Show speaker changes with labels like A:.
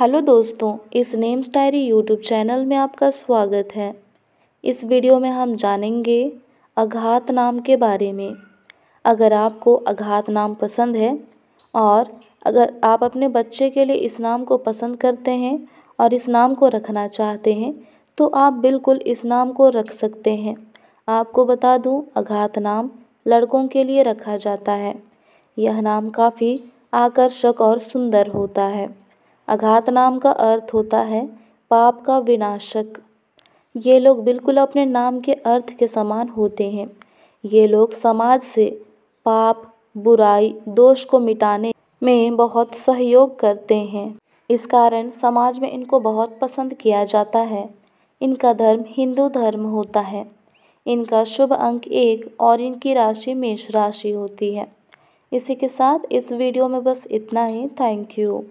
A: hello दोस्तों इस names diary YouTube channel में आपका स्वागत है इस वीडियो में हम जानेंगे अघात नाम के बारे में अगर आपको अघात नाम पसंद है और अगर आप अपने बच्चे के लिए इस नाम को पसंद करते हैं और इस नाम को रखना चाहते हैं तो आप बिल्कुल इस नाम को रख सकते हैं आपको बता दूं अघात नाम लड़कों के लिए रखा जाता है यह नाम काफ़ी आकर्षक और सुंदर होता है अघात नाम का अर्थ होता है पाप का विनाशक ये लोग बिल्कुल अपने नाम के अर्थ के समान होते हैं ये लोग समाज से पाप बुराई दोष को मिटाने में बहुत सहयोग करते हैं इस कारण समाज में इनको बहुत पसंद किया जाता है इनका धर्म हिंदू धर्म होता है इनका शुभ अंक एक और इनकी राशि मेष राशि होती है इसी के साथ इस वीडियो में बस इतना ही थैंक यू